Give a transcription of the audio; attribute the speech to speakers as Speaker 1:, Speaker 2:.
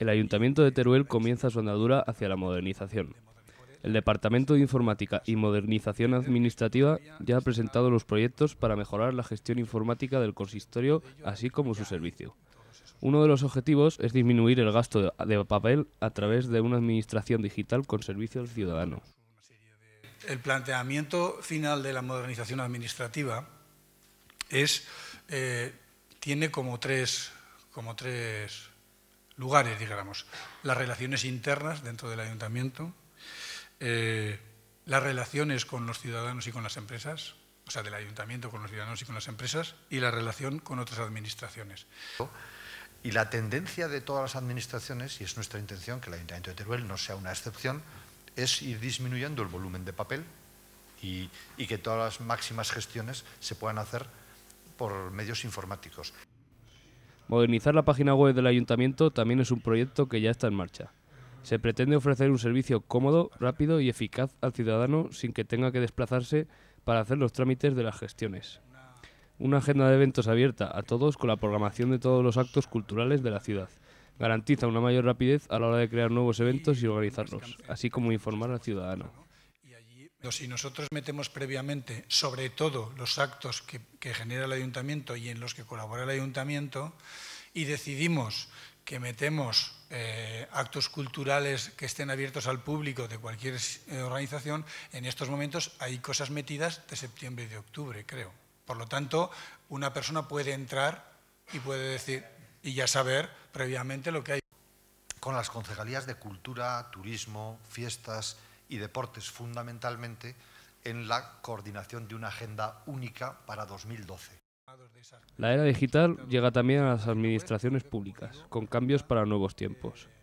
Speaker 1: el Ayuntamiento de Teruel comienza su andadura hacia la modernización. El Departamento de Informática y Modernización Administrativa ya ha presentado los proyectos para mejorar la gestión informática del consistorio, así como su servicio. Uno de los objetivos es disminuir el gasto de papel a través de una administración digital con servicio al ciudadano.
Speaker 2: El planteamiento final de la modernización administrativa es, eh, tiene como tres, como tres lugares, digamos, las relaciones internas dentro del ayuntamiento, eh, las relaciones con los ciudadanos y con las empresas, o sea, del ayuntamiento con los ciudadanos y con las empresas, y la relación con otras administraciones.
Speaker 3: Y la tendencia de todas las administraciones, y es nuestra intención que el Ayuntamiento de Teruel no sea una excepción, es ir disminuyendo el volumen de papel y que todas las máximas gestiones se puedan hacer por medios informáticos.
Speaker 1: Modernizar la página web del ayuntamiento también es un proyecto que ya está en marcha. Se pretende ofrecer un servicio cómodo, rápido y eficaz al ciudadano sin que tenga que desplazarse para hacer los trámites de las gestiones. Una agenda de eventos abierta a todos con la programación de todos los actos culturales de la ciudad. Garantiza una mayor rapidez a la hora de crear nuevos eventos y organizarlos, así como informar al ciudadano
Speaker 2: si nosotros metemos previamente, sobre todo, los actos que, genera el ayuntamiento y en los que colabora el ayuntamiento, y decidimos que metemos eh, actos culturales que estén abiertos al público de cualquier eh, organización, en estos momentos hay cosas metidas de septiembre y de octubre, creo. Por lo tanto, una persona puede entrar y puede decir y ya saber previamente lo que hay. Con las concejalías de cultura, turismo, fiestas, y deportes
Speaker 3: fundamentalmente en la coordinación de una agenda única para 2012.
Speaker 1: La era digital llega también a las administraciones públicas, con cambios para nuevos tiempos.